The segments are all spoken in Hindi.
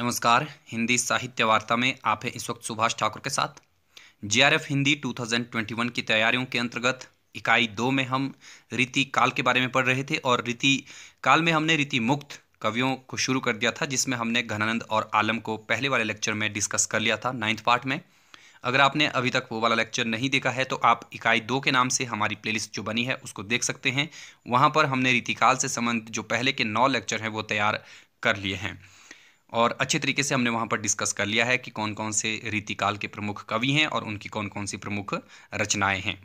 नमस्कार हिंदी साहित्य वार्ता में आप हैं इस वक्त सुभाष ठाकुर के साथ जीआरएफ हिंदी 2021 की तैयारियों के अंतर्गत इकाई दो में हम रीति काल के बारे में पढ़ रहे थे और रीति काल में हमने रीति मुक्त कवियों को शुरू कर दिया था जिसमें हमने घनानंद और आलम को पहले वाले लेक्चर में डिस्कस कर लिया था नाइन्थ पार्ट में अगर आपने अभी तक वो वाला लेक्चर नहीं देखा है तो आप इकाई दो के नाम से हमारी प्लेलिस्ट जो बनी है उसको देख सकते हैं वहाँ पर हमने रीतिकाल से संबंधित जो पहले के नौ लेक्चर हैं वो तैयार कर लिए हैं और अच्छे तरीके से हमने वहाँ पर डिस्कस कर लिया है कि कौन कौन से रीतिकाल के प्रमुख कवि हैं और उनकी कौन कौन सी प्रमुख रचनाएं हैं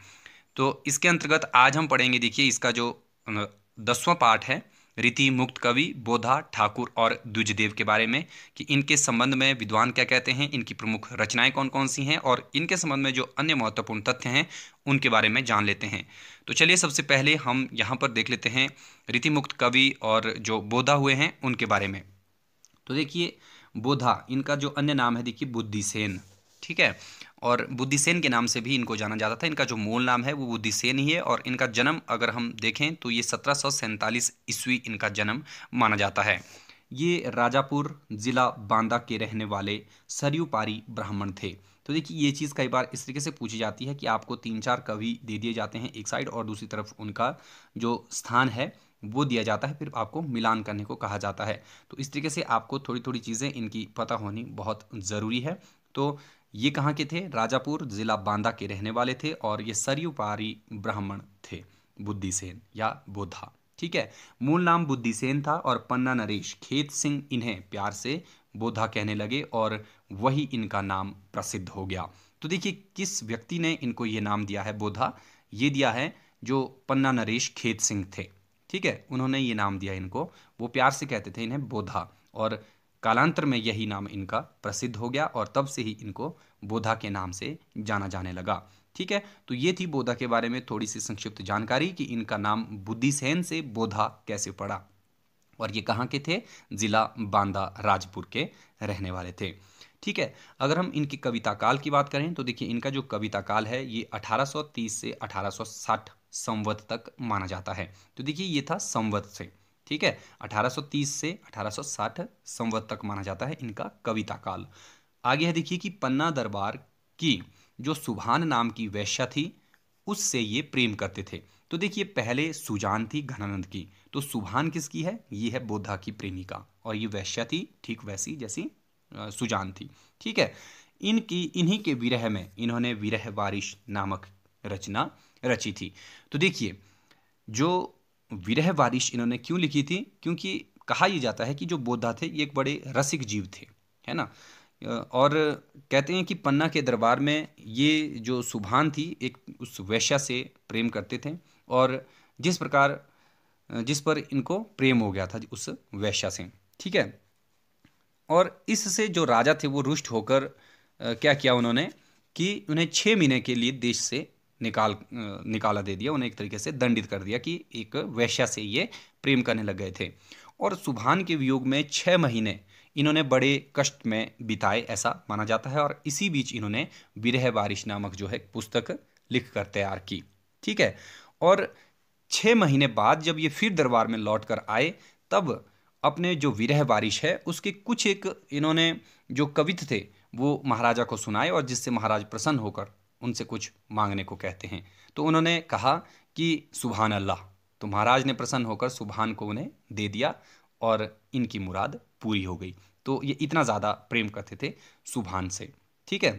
तो इसके अंतर्गत आज हम पढ़ेंगे देखिए इसका जो दसवां पाठ है रीति मुक्त कवि बोधा ठाकुर और द्विजदेव के बारे में कि इनके संबंध में विद्वान क्या कहते हैं इनकी प्रमुख रचनाएं कौन कौन सी हैं और इनके संबंध में जो अन्य महत्वपूर्ण तथ्य हैं उनके बारे में जान लेते हैं तो चलिए सबसे पहले हम यहाँ पर देख लेते हैं रीति मुक्त कवि और जो बोधा हुए हैं उनके बारे में तो देखिए बोधा इनका जो अन्य नाम है देखिए बुद्धिसेन ठीक है और बुद्धिसेन के नाम से भी इनको जाना जाता था इनका जो मूल नाम है वो बुद्धिसेन ही है और इनका जन्म अगर हम देखें तो ये सत्रह ईस्वी इनका जन्म माना जाता है ये राजापुर ज़िला बांदा के रहने वाले सरयूपारी ब्राह्मण थे तो देखिए ये चीज़ कई बार इस तरीके से पूछी जाती है कि आपको तीन चार कवि दे दिए जाते हैं एक साइड और दूसरी तरफ उनका जो स्थान है वो दिया जाता है फिर आपको मिलान करने को कहा जाता है तो इस तरीके से आपको थोड़ी थोड़ी चीज़ें इनकी पता होनी बहुत ज़रूरी है तो ये कहाँ के थे राजापुर ज़िला बांदा के रहने वाले थे और ये सरयुपारी ब्राह्मण थे बुद्धिसेन या बोधा ठीक है मूल नाम बुद्धिसेन था और पन्ना नरेश खेत सिंह इन्हें प्यार से बोधा कहने लगे और वही इनका नाम प्रसिद्ध हो गया तो देखिए किस व्यक्ति ने इनको ये नाम दिया है बोधा ये दिया है जो पन्ना नरेश खेत सिंह थे ठीक है उन्होंने ये नाम दिया इनको वो प्यार से कहते थे इन्हें बोधा और कालांतर में यही नाम इनका प्रसिद्ध हो गया और तब से ही इनको बोधा के नाम से जाना जाने लगा ठीक है तो ये थी बोधा के बारे में थोड़ी सी संक्षिप्त जानकारी कि इनका नाम बुद्धिसेन से बोधा कैसे पड़ा और ये कहाँ के थे ज़िला बांदा राजपुर के रहने वाले थे ठीक है अगर हम इनकी कविता काल की बात करें तो देखिए इनका जो कविता काल है ये 1830 से 1860 संवत तक माना जाता है तो देखिए ये था संवत से ठीक है 1830 से 1860 संवत तक माना जाता है इनका कविता काल आगे है देखिए कि पन्ना दरबार की जो सुभान नाम की वैश्या थी उससे ये प्रेम करते थे तो देखिए पहले सुजान थी घनानंद की तो सुभान किसकी है ये है बोधा की प्रेमिका और ये वैश्या थी ठीक वैसी जैसी सुजान थी ठीक है इनकी इन्हीं के विरह में इन्होंने विरह वारिश नामक रचना रची थी तो देखिए जो विरह वारिश इन्होंने क्यों लिखी थी क्योंकि कहा यह जाता है कि जो बोधा थे ये एक बड़े रसिक जीव थे है ना और कहते हैं कि पन्ना के दरबार में ये जो सुभान थी एक उस वैश्या से प्रेम करते थे और जिस प्रकार जिस पर इनको प्रेम हो गया था उस वैश्या से ठीक है और इससे जो राजा थे वो रुष्ट होकर क्या किया उन्होंने कि उन्हें छः महीने के लिए देश से निकाल निकाला दे दिया उन्हें एक तरीके से दंडित कर दिया कि एक वैश्या से ये प्रेम करने लग गए थे और सुभान के वियोग में छः महीने इन्होंने बड़े कष्ट में बिताए ऐसा माना जाता है और इसी बीच इन्होंने विरह बारिश नामक जो है पुस्तक लिख कर तैयार की ठीक है और छः महीने बाद जब ये फिर दरबार में लौट कर आए तब अपने जो विरह वारिश है उसके कुछ एक इन्होंने जो कवित थे वो महाराजा को सुनाए और जिससे महाराज प्रसन्न होकर उनसे कुछ मांगने को कहते हैं तो उन्होंने कहा कि सुबहान अल्लाह तो महाराज ने प्रसन्न होकर सुबहान को उन्हें दे दिया और इनकी मुराद पूरी हो गई तो ये इतना ज़्यादा प्रेम करते थे सुबहान से ठीक है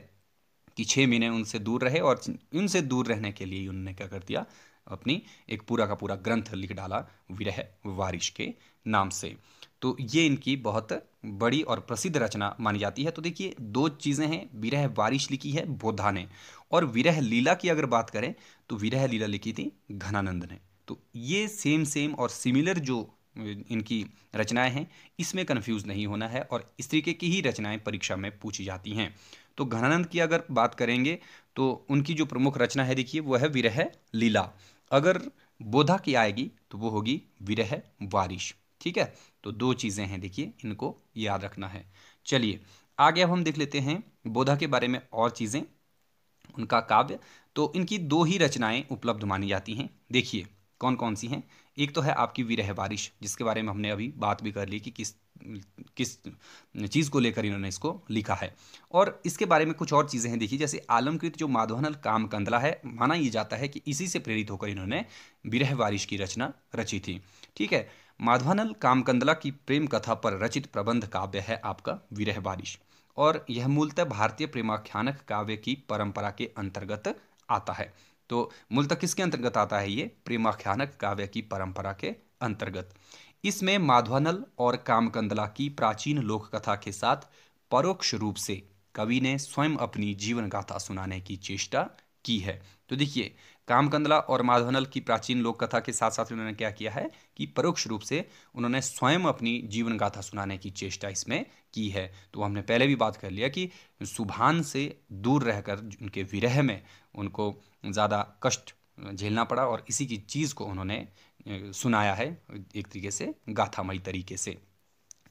कि छः महीने उनसे दूर रहे और उनसे दूर रहने के लिए उन्होंने क्या कर दिया अपनी एक पूरा का पूरा ग्रंथ लिख डाला विरह वारिश के नाम से तो ये इनकी बहुत बड़ी और प्रसिद्ध रचना मानी जाती है तो देखिए दो चीज़ें हैं विरह वारिश लिखी है बोधा ने और विरह लीला की अगर बात करें तो विरह लीला लिखी थी घनानंद ने तो ये सेम सेम और सिमिलर जो इनकी रचनाएं हैं इसमें कंफ्यूज नहीं होना है और इस तरीके की ही रचनाएं परीक्षा में पूछी जाती हैं तो घनानंद की अगर बात करेंगे तो उनकी जो प्रमुख रचना है देखिए वह है विरह लीला अगर बोधा की आएगी तो वो होगी विरह बारिश ठीक है तो दो चीज़ें हैं देखिए इनको याद रखना है चलिए आगे अब हम देख लेते हैं बोधा के बारे में और चीज़ें उनका काव्य तो इनकी दो ही रचनाएं उपलब्ध मानी जाती हैं देखिए कौन कौन सी हैं एक तो है आपकी विरह बारिश जिसके बारे में हमने अभी बात भी कर ली कि किस किस चीज़ को लेकर इन्होंने इसको लिखा है और इसके बारे में कुछ और चीज़ें हैं देखिए जैसे आलमकृत जो माधवनल काम कंदला है माना ये जाता है कि इसी से प्रेरित होकर इन्होंने विरह बारिश की रचना रची थी ठीक है माधवानल कामकंदला की प्रेम कथा पर रचित प्रबंध काव्य है आपका विरह बारिश और यह मूलतः भारतीय प्रेमाख्यानक काव्य की परंपरा के अंतर्गत आता है तो मूलतः किसके अंतर्गत आता है ये प्रेमाख्यानक काव्य की परंपरा के अंतर्गत इसमें माधवानल और कामकंदला की प्राचीन लोक कथा के साथ परोक्ष रूप से कवि ने स्वयं अपनी जीवन गाथा सुनाने की चेष्टा की है तो देखिए कामकंदला और माधवनल की प्राचीन लोक कथा के साथ साथ उन्होंने क्या किया है कि परोक्ष रूप से उन्होंने स्वयं अपनी जीवन गाथा सुनाने की चेष्टा इसमें की है तो हमने पहले भी बात कर लिया कि सुभान से दूर रहकर उनके विरह में उनको ज़्यादा कष्ट झेलना पड़ा और इसी की चीज़ को उन्होंने सुनाया है एक तरीके से गाथामयी तरीके से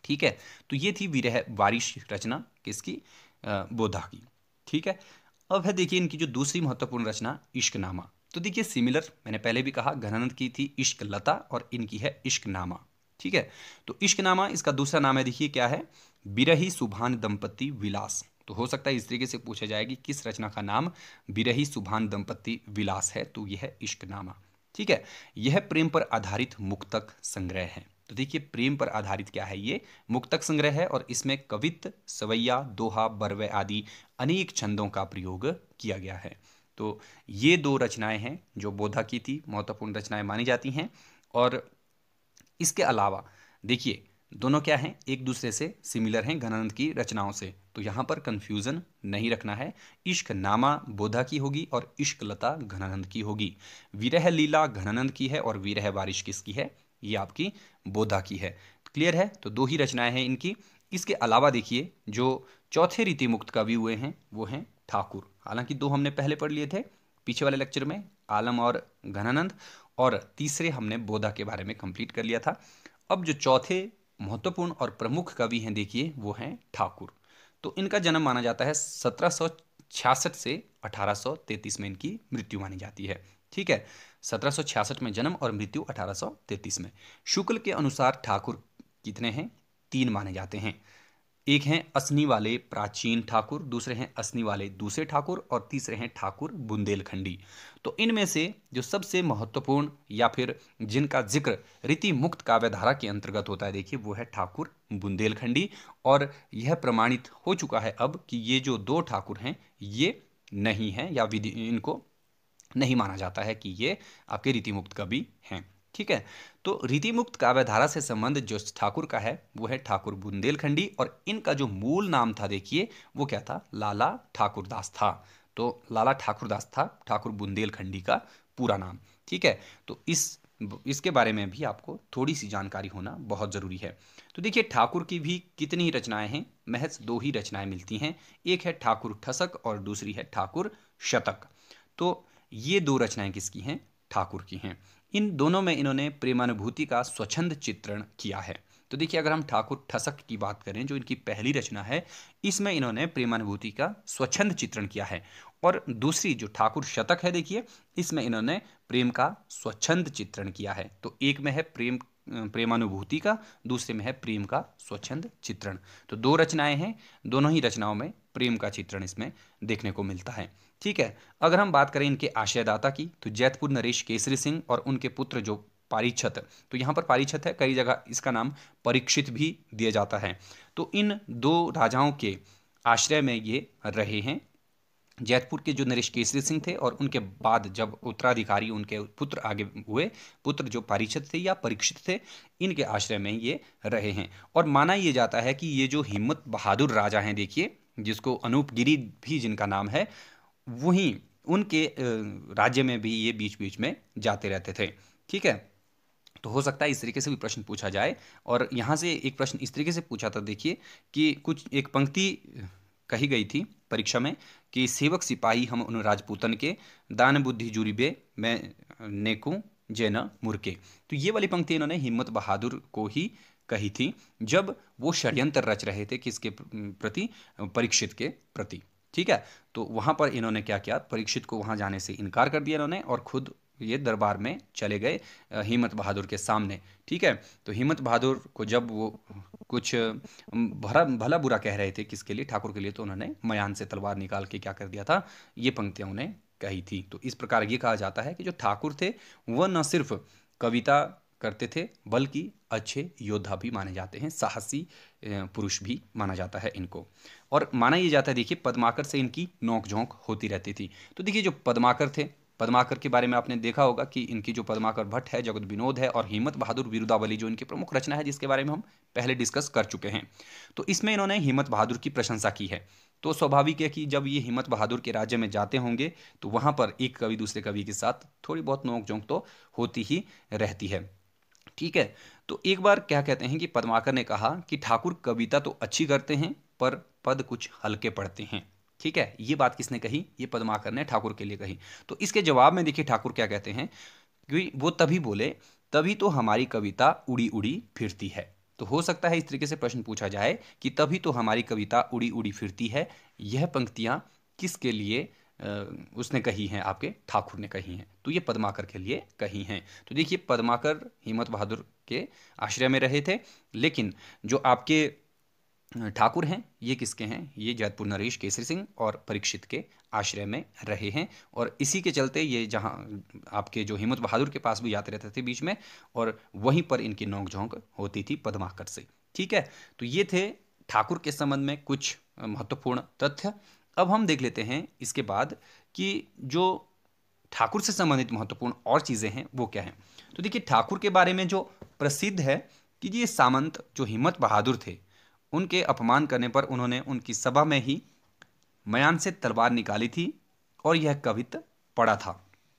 ठीक है तो ये थी विरह बारिश रचना किसकी बोधा की ठीक है अब है देखिए इनकी जो दूसरी महत्वपूर्ण रचना इश्कनामा तो देखिए सिमिलर मैंने पहले भी कहा घनानंद की थी इश्क लता और इनकी है इश्कनामा ठीक है तो इश्कनामा इसका दूसरा नाम है देखिए क्या है बिरही सुभान दंपति विलास तो हो सकता है इस तरीके से पूछा जाए किस रचना का नाम बिरही सुभान दंपति विलास है तो यह इश्कनामा ठीक है यह प्रेम पर आधारित मुक्तक संग्रह है तो देखिए प्रेम पर आधारित क्या है ये मुक्तक संग्रह है और इसमें कवित सवैया दोहा बरवे आदि अनेक छंदों का प्रयोग किया गया है तो ये दो रचनाएं हैं जो बोधा की थी महत्वपूर्ण रचनाएं मानी जाती हैं और इसके अलावा देखिए दोनों क्या हैं एक दूसरे से सिमिलर हैं घनानंद की रचनाओं से तो यहाँ पर कन्फ्यूज़न नहीं रखना है इश्क नामा बोधा की होगी और इश्क लता घनानंद की होगी विरह लीला घनानंद की है और विरह बारिश किसकी है ये आपकी बोधा की है क्लियर है तो दो ही रचनाएं हैं इनकी इसके अलावा देखिए जो चौथे रीति मुक्त कवि हुए हैं वो हैं ठाकुर हालांकि दो हमने पहले पढ़ लिए थे पीछे वाले लेक्चर में आलम और घनानंद और तीसरे हमने बोधा के बारे में कंप्लीट कर लिया था अब जो चौथे महत्वपूर्ण और प्रमुख कवि हैं देखिए वो हैं ठाकुर तो इनका जन्म माना जाता है सत्रह से 1833 में इनकी मृत्यु मानी जाती है ठीक है 1766 में जन्म और मृत्यु 1833 में शुक्ल के अनुसार ठाकुर कितने हैं तीन माने जाते हैं एक हैं असनी वाले प्राचीन ठाकुर दूसरे हैं असनी वाले दूसरे ठाकुर और तीसरे हैं ठाकुर बुंदेलखंडी तो इनमें से जो सबसे महत्वपूर्ण या फिर जिनका जिक्र रीति मुक्त काव्यधारा के अंतर्गत होता है देखिए वो है ठाकुर बुंदेलखंडी और यह प्रमाणित हो चुका है अब कि ये जो दो ठाकुर हैं ये नहीं हैं या विधि इनको नहीं माना जाता है कि ये आपके रीति मुक्त कवि हैं ठीक है तो रीतिमुक्त काव्यधारा से संबंध जो ठाकुर का है वो है ठाकुर बुंदेलखंडी और इनका जो मूल नाम था देखिए वो क्या था लाला ठाकुरदास था तो लाला ठाकुरदास था ठाकुर बुंदेलखंडी का पूरा नाम ठीक है तो इस इसके बारे में भी आपको थोड़ी सी जानकारी होना बहुत ज़रूरी है तो देखिए ठाकुर की भी कितनी रचनाएं हैं महज दो ही रचनाएं मिलती हैं एक है ठाकुर ठसक और दूसरी है ठाकुर शतक तो ये दो रचनाएं किसकी हैं ठाकुर की हैं इन दोनों में इन्होंने प्रेमानुभूति का स्वच्छंद चित्रण किया है तो देखिए अगर हम ठाकुर ठसक की बात करें जो इनकी पहली रचना है इसमें इन्होंने प्रेमानुभूति का स्वच्छंद चित्रण किया है और दूसरी जो ठाकुर शतक है देखिए इसमें इन्होंने प्रेम का स्वच्छंद चित्रण किया है तो एक में है प्रेम प्रेमानुभूति का दूसरे में है प्रेम का स्वच्छंद चित्रण तो दो रचनाएं हैं दोनों ही रचनाओं में प्रेम का चित्रण इसमें देखने को मिलता है ठीक है अगर हम बात करें इनके आशयदाता की तो जैतपुर नरेश केसरी सिंह और उनके पुत्र जो पारिछत तो यहाँ पर पारिछत है कई जगह इसका नाम परीक्षित भी दिया जाता है तो इन दो राजाओं के आश्रय में ये रहे हैं जैतपुर के जो नरेश केसरी सिंह थे और उनके बाद जब उत्तराधिकारी उनके पुत्र आगे हुए पुत्र जो पारिचित थे या परीक्षित थे इनके आश्रय में ये रहे हैं और माना ये जाता है कि ये जो हिम्मत बहादुर राजा हैं देखिए जिसको अनूप गिरी भी जिनका नाम है वहीं उनके राज्य में भी ये बीच बीच में जाते रहते थे ठीक है तो हो सकता है इस तरीके से भी प्रश्न पूछा जाए और यहाँ से एक प्रश्न इस तरीके से पूछा था देखिए कि कुछ एक पंक्ति कही गई थी परीक्षा में कि सेवक सिपाही हम उन राजपूतन के दान बुद्धि जूरीबे मैं नेकू जैन मुरके तो ये वाली पंक्ति इन्होंने हिम्मत बहादुर को ही कही थी जब वो षड्यंत्र रच रहे थे किसके प्रति परीक्षित के प्रति ठीक है तो वहाँ पर इन्होंने क्या किया परीक्षित को वहाँ जाने से इनकार कर दिया इन्होंने और खुद ये दरबार में चले गए हिम्मत बहादुर के सामने ठीक है तो हिम्मत बहादुर को जब वो कुछ भरा भला बुरा कह रहे थे किसके लिए ठाकुर के लिए तो उन्होंने मयान से तलवार निकाल के क्या कर दिया था ये पंक्तियाँ उन्हें कही थी तो इस प्रकार ये कहा जाता है कि जो ठाकुर थे वह न सिर्फ कविता करते थे बल्कि अच्छे योद्धा भी माने जाते हैं साहसी पुरुष भी माना जाता है इनको और माना ये जाता है देखिए पद्माकर से इनकी नोकझोंक होती रहती थी तो देखिए जो पद्माकर थे पद्माकर के बारे में आपने देखा होगा कि इनकी जो पद्माकर भट्ट है जगत विनोद है और हिम्मत बहादुर विरुदावली जो इनकी प्रमुख रचना है जिसके बारे में हम पहले डिस्कस कर चुके हैं तो इसमें इन्होंने हिम्मत बहादुर की प्रशंसा की है तो स्वाभाविक है कि जब ये हिम्मत बहादुर के राज्य में जाते होंगे तो वहाँ पर एक कवि दूसरे कवि के साथ थोड़ी बहुत नोकझोंक तो होती ही रहती है ठीक है तो एक बार क्या कहते हैं कि पद्माकर ने कहा कि ठाकुर कविता तो अच्छी करते हैं पर पद कुछ हल्के पढ़ते हैं ठीक है ये बात किसने कही ये पद्माकर ने ठाकुर के लिए कही तो इसके जवाब में देखिए ठाकुर क्या कहते हैं कि वो तभी बोले तभी तो हमारी कविता उड़ी उड़ी फिरती है तो हो सकता है इस तरीके से प्रश्न पूछा जाए कि तभी तो हमारी कविता उड़ी उड़ी फिरती है यह पंक्तियाँ किसके लिए उसने कही हैं आपके ठाकुर ने कही हैं तो ये पदमाकर के लिए कही हैं तो देखिए पदमाकर हिम्मत बहादुर के आश्रय में रहे थे लेकिन जो आपके ठाकुर हैं ये किसके हैं ये जयपुर नरेश केसरी सिंह और परीक्षित के आश्रय में रहे हैं और इसी के चलते ये जहाँ आपके जो हिम्मत बहादुर के पास भी यात्रा रहते थे बीच में और वहीं पर इनकी नोक झोंक होती थी पदमाकर से ठीक है तो ये थे ठाकुर के संबंध में कुछ महत्वपूर्ण तथ्य अब हम देख लेते हैं इसके बाद कि जो ठाकुर से संबंधित महत्वपूर्ण और चीज़ें हैं वो क्या हैं तो देखिए ठाकुर के बारे में जो प्रसिद्ध है कि ये सामंत जो हिम्मत बहादुर थे उनके अपमान करने पर उन्होंने उनकी सभा में ही मयान से तलवार निकाली थी और यह कवित्व पढ़ा था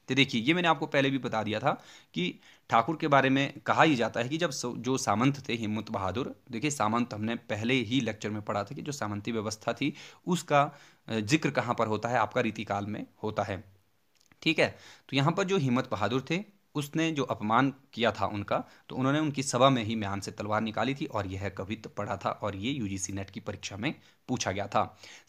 तो देखिए ये मैंने आपको पहले भी बता दिया था कि ठाकुर के बारे में कहा ही जाता है कि जब जो सामंत थे हिम्मत बहादुर देखिए सामंत हमने पहले ही लेक्चर में पढ़ा था कि जो सामंती व्यवस्था थी उसका जिक्र कहाँ पर होता है आपका रीतिकाल में होता है ठीक है तो यहाँ पर जो हिम्मत बहादुर थे उसने जो अपमान किया था उनका तो उन्होंने उनकी सभा में ही म्यान से तलवार निकाली थी और यह कवित्व तो पढ़ा था और ये यूजीसी नेट की परीक्षा में पूछा गया था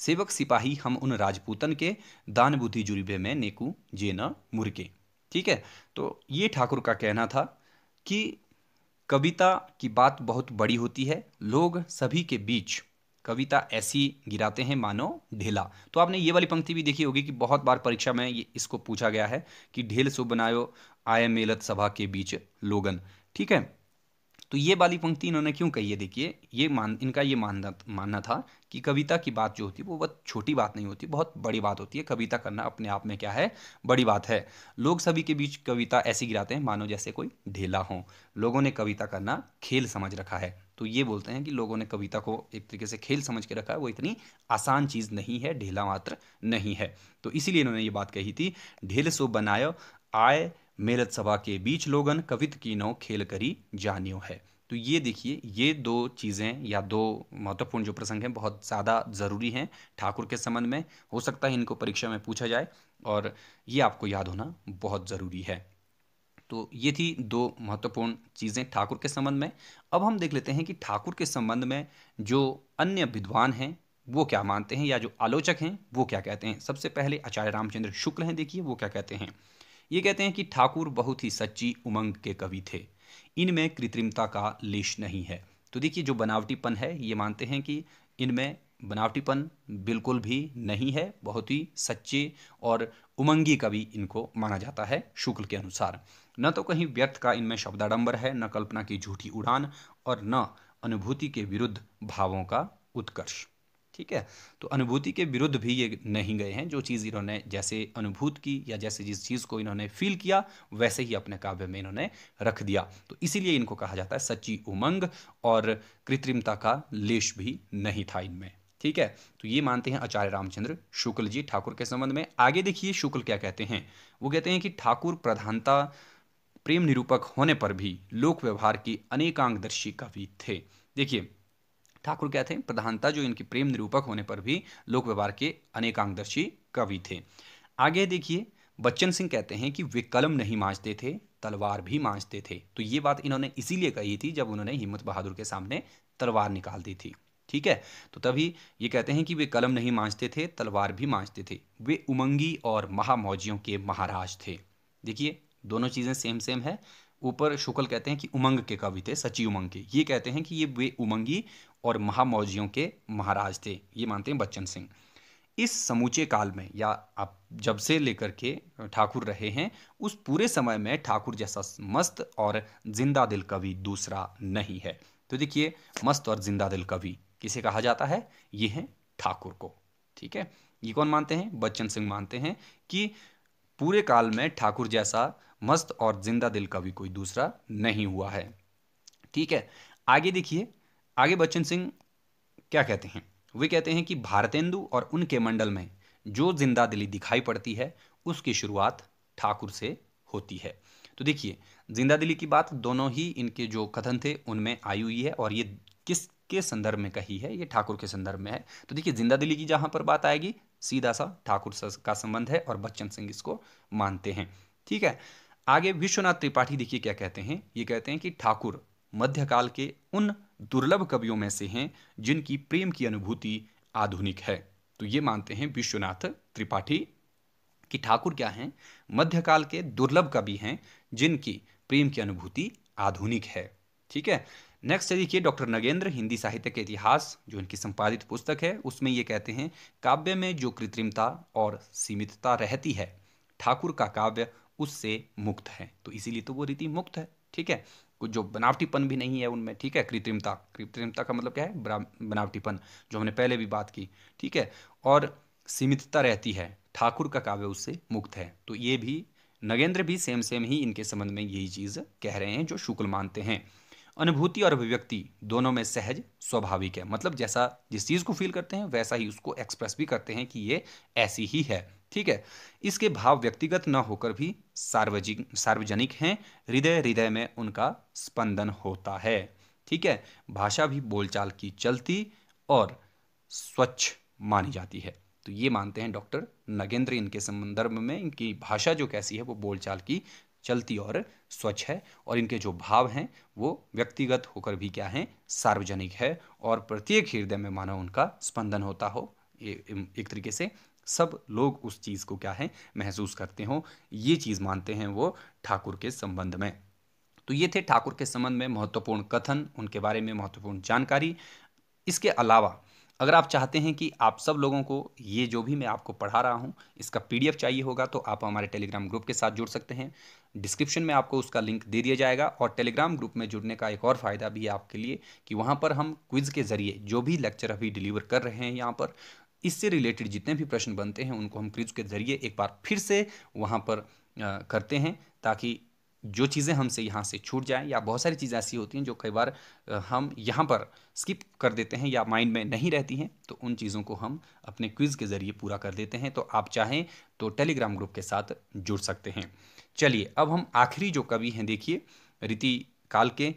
सेवक सिपाही हम उन राजपूतन के दान बुद्धि जुर्बे में नेकू जे न मुरके ठीक है तो ये ठाकुर का कहना था कि कविता की बात बहुत बड़ी होती है लोग सभी के बीच कविता ऐसी गिराते हैं मानो ढेला तो आपने ये वाली पंक्ति भी देखी होगी कि बहुत बार परीक्षा में ये इसको पूछा गया है कि ढेल सुबनायो बनायो आय मेलत सभा के बीच लोगन ठीक है तो ये वाली पंक्ति इन्होंने क्यों कही है देखिए ये मान इनका ये मानना मानना था कि कविता की बात जो होती है वो बहुत छोटी बात नहीं होती बहुत बड़ी बात होती है कविता करना अपने आप में क्या है बड़ी बात है लोग सभी के बीच कविता ऐसी गिराते हैं मानो जैसे कोई ढेला हो लोगों ने कविता करना खेल समझ रखा है तो ये बोलते हैं कि लोगों ने कविता को एक तरीके से खेल समझ के रखा है वो इतनी आसान चीज़ नहीं है ढेला मात्र नहीं है तो इसीलिए इन्होंने ये बात कही थी ढेल सो बनायो आए मेरत सभा के बीच लोगन कवित कीनो खेल करी जानियो है तो ये देखिए ये दो चीज़ें या दो महत्वपूर्ण जो प्रसंग हैं बहुत ज़्यादा ज़रूरी हैं ठाकुर के संबंध में हो सकता है इनको परीक्षा में पूछा जाए और ये आपको याद होना बहुत ज़रूरी है तो ये थी दो महत्वपूर्ण चीज़ें ठाकुर के संबंध में अब हम देख लेते हैं कि ठाकुर के संबंध में जो अन्य विद्वान हैं वो क्या मानते हैं या जो आलोचक हैं वो क्या कहते हैं सबसे पहले आचार्य रामचंद्र शुक्ल हैं देखिए वो क्या कहते हैं ये कहते हैं कि ठाकुर बहुत ही सच्ची उमंग के कवि थे इनमें कृत्रिमता का लेश नहीं है तो देखिए जो बनावटीपन है ये मानते हैं कि इनमें बनावटीपन बिल्कुल भी नहीं है बहुत ही सच्चे और उमंगी कवि इनको माना जाता है शुक्ल के अनुसार न तो कहीं व्यर्थ का इनमें शब्दाडंबर है न कल्पना की झूठी उड़ान और न अनुभूति के विरुद्ध भावों का उत्कर्ष ठीक है तो अनुभूति के विरुद्ध भी ये नहीं गए हैं जो चीज़ इन्होंने जैसे अनुभूत की या जैसे जिस चीज़ को इन्होंने फील किया वैसे ही अपने काव्य में इन्होंने रख दिया तो इसीलिए इनको कहा जाता है सच्ची उमंग और कृत्रिमता का लेश भी नहीं था इनमें ठीक है तो ये मानते हैं आचार्य रामचंद्र शुक्ल जी ठाकुर के संबंध में आगे देखिए शुक्ल क्या कहते हैं वो कहते हैं कि ठाकुर प्रधानता प्रेम निरूपक होने पर भी लोक व्यवहार की अनेकांगदर्शी कवि थे देखिए ठाकुर क्या थे प्रधानता जो इनके प्रेम निरूपक होने पर भी लोक व्यवहार के अनेकांगदर्शी कवि थे आगे देखिए बच्चन सिंह कहते हैं कि वे कलम नहीं मांझते थे तलवार भी मांझते थे तो ये बात इन्होंने इसीलिए कही थी जब उन्होंने हिम्मत बहादुर के सामने तलवार निकाल दी थी ठीक है तो तभी ये कहते हैं कि वे कलम नहीं मांझते थे तलवार भी मांझते थे वे उमंगी और महामौजियों के महाराज थे देखिए दोनों चीज़ें सेम सेम है ऊपर शुक्ल कहते हैं कि उमंग के कवि थे सची उमंग के ये कहते हैं कि ये वे उमंगी और महामौजियों के महाराज थे ये मानते हैं बच्चन सिंह इस समूचे काल में या आप जब से लेकर के ठाकुर रहे हैं उस पूरे समय में ठाकुर जैसा मस्त और जिंदा दिल कवि दूसरा नहीं है तो देखिए मस्त और जिंदा दिल कवि किसे कहा जाता है ये है ठाकुर को ठीक है ये कौन मानते हैं बच्चन सिंह मानते हैं कि पूरे काल में ठाकुर जैसा मस्त और जिंदा दिल कवि कोई दूसरा नहीं हुआ है ठीक है आगे देखिए आगे बच्चन सिंह क्या कहते हैं वे कहते हैं कि भारतेंदु और उनके मंडल में जो जिंदा दिली दिखाई पड़ती है उसकी शुरुआत ठाकुर से होती है तो देखिए जिंदा दिली की बात दोनों ही इनके जो कथन थे उनमें आई हुई है और ये किस के संदर्भ में कही है ये ठाकुर के संदर्भ में है तो देखिए जिंदा दिली की जहां पर बात आएगी सीधा सा ठाकुर का संबंध है और बच्चन सिंह इसको मानते हैं ठीक है आगे विश्वनाथ त्रिपाठी देखिए क्या कहते हैं ये कहते हैं कि ठाकुर मध्यकाल के उन दुर्लभ कवियों में से हैं जिनकी प्रेम की अनुभूति आधुनिक है तो ये मानते हैं विश्वनाथ त्रिपाठी कि ठाकुर क्या हैं मध्यकाल के दुर्लभ कवि हैं जिनकी प्रेम की अनुभूति आधुनिक है ठीक है नेक्स्ट है देखिए डॉक्टर नगेंद्र हिंदी साहित्य के इतिहास जो इनकी संपादित पुस्तक है उसमें ये कहते हैं काव्य में जो कृत्रिमता और सीमितता रहती है ठाकुर का काव्य उससे मुक्त है तो इसीलिए तो वो रीति मुक्त है ठीक है कुछ जो बनावटीपन भी नहीं है उनमें ठीक है कृत्रिमता कृत्रिमता का मतलब क्या है बनावटीपन जो हमने पहले भी बात की ठीक है और सीमितता रहती है ठाकुर का काव्य उससे मुक्त है तो ये भी नगेंद्र भी सेम सेम ही इनके संबंध में यही चीज़ कह रहे हैं जो शुक्ल मानते हैं अनुभूति और अभिव्यक्ति दोनों में सहज स्वाभाविक है मतलब जैसा जिस चीज़ को फील करते हैं वैसा ही उसको एक्सप्रेस भी करते हैं कि ये ऐसी ही है ठीक है इसके भाव व्यक्तिगत न होकर भी सार्वजनिक सार्वजनिक हैं हृदय हृदय में उनका स्पंदन होता है ठीक है भाषा भी बोलचाल की चलती और स्वच्छ मानी जाती है तो ये मानते हैं डॉक्टर नगेंद्र इनके संदर्भ में इनकी भाषा जो कैसी है वो बोलचाल की चलती और स्वच्छ है और इनके जो भाव हैं वो व्यक्तिगत होकर भी क्या हैं सार्वजनिक है और प्रत्येक हृदय में मानव उनका स्पंदन होता हो एक तरीके से सब लोग उस चीज़ को क्या है महसूस करते हो ये चीज़ मानते हैं वो ठाकुर के संबंध में तो ये थे ठाकुर के संबंध में महत्वपूर्ण कथन उनके बारे में महत्वपूर्ण जानकारी इसके अलावा अगर आप चाहते हैं कि आप सब लोगों को ये जो भी मैं आपको पढ़ा रहा हूँ इसका पीडीएफ चाहिए होगा तो आप हमारे टेलीग्राम ग्रुप के साथ जुड़ सकते हैं डिस्क्रिप्शन में आपको उसका लिंक दे दिया जाएगा और टेलीग्राम ग्रुप में जुड़ने का एक और फ़ायदा भी है आपके लिए कि वहाँ पर हम क्विज़ के ज़रिए जो भी लेक्चर अभी डिलीवर कर रहे हैं यहाँ पर इससे रिलेटेड जितने भी प्रश्न बनते हैं उनको हम क्विज के जरिए एक बार फिर से वहाँ पर आ, करते हैं ताकि जो चीज़ें हमसे यहाँ से छूट जाएं या बहुत सारी चीज़ें ऐसी होती हैं जो कई बार हम यहाँ पर स्किप कर देते हैं या माइंड में नहीं रहती हैं तो उन चीज़ों को हम अपने क्विज़ के ज़रिए पूरा कर देते हैं तो आप चाहें तो टेलीग्राम ग्रुप के साथ जुड़ सकते हैं चलिए अब हम आखिरी जो कवि हैं देखिए रीति काल के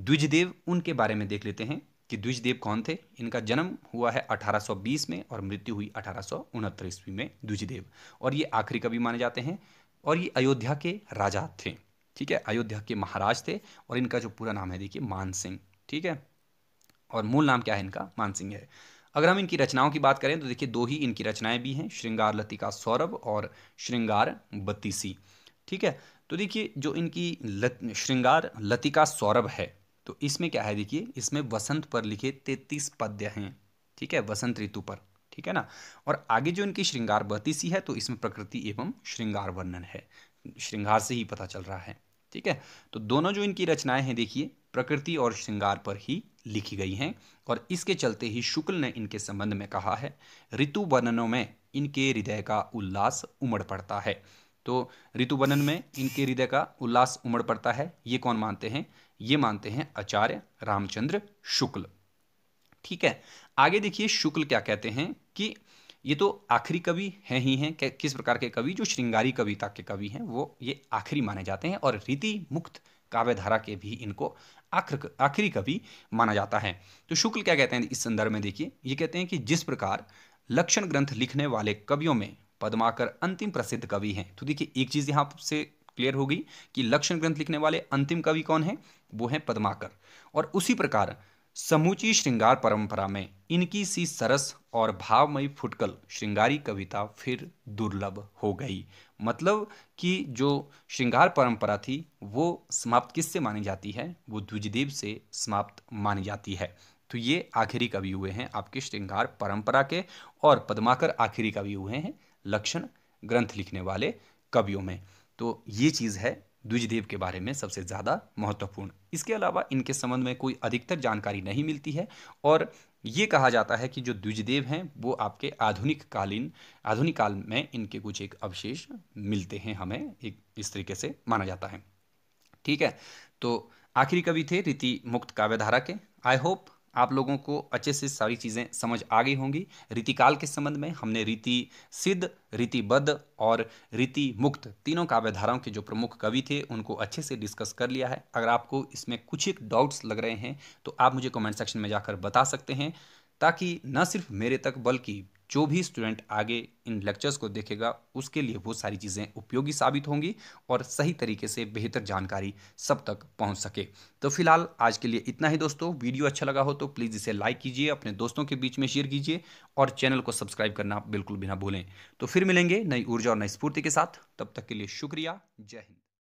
द्विजदेव उनके बारे में देख लेते हैं कि द्विजदेव कौन थे इनका जन्म हुआ है 1820 में और मृत्यु हुई अठारह ईस्वी में द्विजदेव और ये आखिरी कवि माने जाते हैं और ये अयोध्या के राजा थे ठीक है अयोध्या के महाराज थे और इनका जो पूरा नाम है देखिए मान सिंह ठीक है और मूल नाम क्या है इनका मान सिंह है अगर हम इनकी रचनाओं की बात करें तो देखिए दो ही इनकी रचनाएं भी हैं श्रृंगार लतिका सौरभ और श्रृंगार बत्तीसी ठीक है तो देखिए जो इनकी श्रृंगार लतिका सौरभ है तो इसमें क्या है देखिए इसमें वसंत पर लिखे तैतीस पद्य हैं ठीक है वसंत ऋतु पर ठीक है ना और आगे जो इनकी श्रृंगार सी है तो इसमें प्रकृति एवं श्रृंगार वर्णन है श्रृंगार से ही पता चल रहा है ठीक है तो दोनों जो इनकी रचनाएं हैं देखिए प्रकृति और श्रृंगार पर ही लिखी गई हैं और इसके चलते ही शुक्ल ने इनके संबंध में कहा है ऋतु वर्णनों में इनके हृदय का उल्लास उमड़ पड़ता है तो ऋतुवनन में इनके हृदय का उल्लास उमड़ पड़ता है ये कौन मानते हैं ये मानते हैं आचार्य रामचंद्र शुक्ल ठीक है आगे देखिए शुक्ल क्या कहते हैं कि ये तो आखिरी कवि हैं ही हैं किस प्रकार के कवि जो श्रृंगारी कविता के कवि हैं वो ये आखिरी माने जाते हैं और रीति मुक्त काव्यधारा के भी इनको आखिर आखिरी कवि माना जाता है तो शुक्ल क्या कहते हैं इस संदर्भ में देखिए ये कहते हैं कि जिस प्रकार लक्षण ग्रंथ लिखने वाले कवियों में पद्माकर अंतिम प्रसिद्ध कवि हैं तो देखिए एक चीज़ यहाँ आपसे क्लियर हो गई कि लक्षण ग्रंथ लिखने वाले अंतिम कवि कौन है वो है पद्माकर और उसी प्रकार समूची श्रृंगार परंपरा में इनकी सी सरस और भावमयी फुटकल श्रृंगारी कविता फिर दुर्लभ हो गई मतलब कि जो श्रृंगार परंपरा थी वो समाप्त किससे मानी जाती है वो द्विजदेव से समाप्त मानी जाती है तो ये आखिरी कवि हुए हैं आपके श्रृंगार परंपरा के और पद्माकर आखिरी कवि हुए हैं लक्षण ग्रंथ लिखने वाले कवियों में तो ये चीज़ है द्विजदेव के बारे में सबसे ज़्यादा महत्वपूर्ण इसके अलावा इनके संबंध में कोई अधिकतर जानकारी नहीं मिलती है और ये कहा जाता है कि जो द्विजदेव हैं वो आपके आधुनिक कालीन आधुनिक काल में इनके कुछ एक अवशेष मिलते हैं हमें एक इस तरीके से माना जाता है ठीक है तो आखिरी कवि थे रीति मुक्त काव्यधारा के आई होप आप लोगों को अच्छे से सारी चीज़ें समझ आ गई होंगी रीतिकाल के संबंध में हमने रीति सिद्ध रीतिबद्ध और रीति मुक्त तीनों काव्यधाराओं के जो प्रमुख कवि थे उनको अच्छे से डिस्कस कर लिया है अगर आपको इसमें कुछ एक डाउट्स लग रहे हैं तो आप मुझे कमेंट सेक्शन में जाकर बता सकते हैं ताकि न सिर्फ मेरे तक बल्कि जो भी स्टूडेंट आगे इन लेक्चर्स को देखेगा उसके लिए वो सारी चीज़ें उपयोगी साबित होंगी और सही तरीके से बेहतर जानकारी सब तक पहुंच सके तो फिलहाल आज के लिए इतना ही दोस्तों वीडियो अच्छा लगा हो तो प्लीज़ इसे लाइक कीजिए अपने दोस्तों के बीच में शेयर कीजिए और चैनल को सब्सक्राइब करना बिल्कुल भी ना भूलें तो फिर मिलेंगे नई ऊर्जा और नई स्फूर्ति के साथ तब तक के लिए शुक्रिया जय हिंद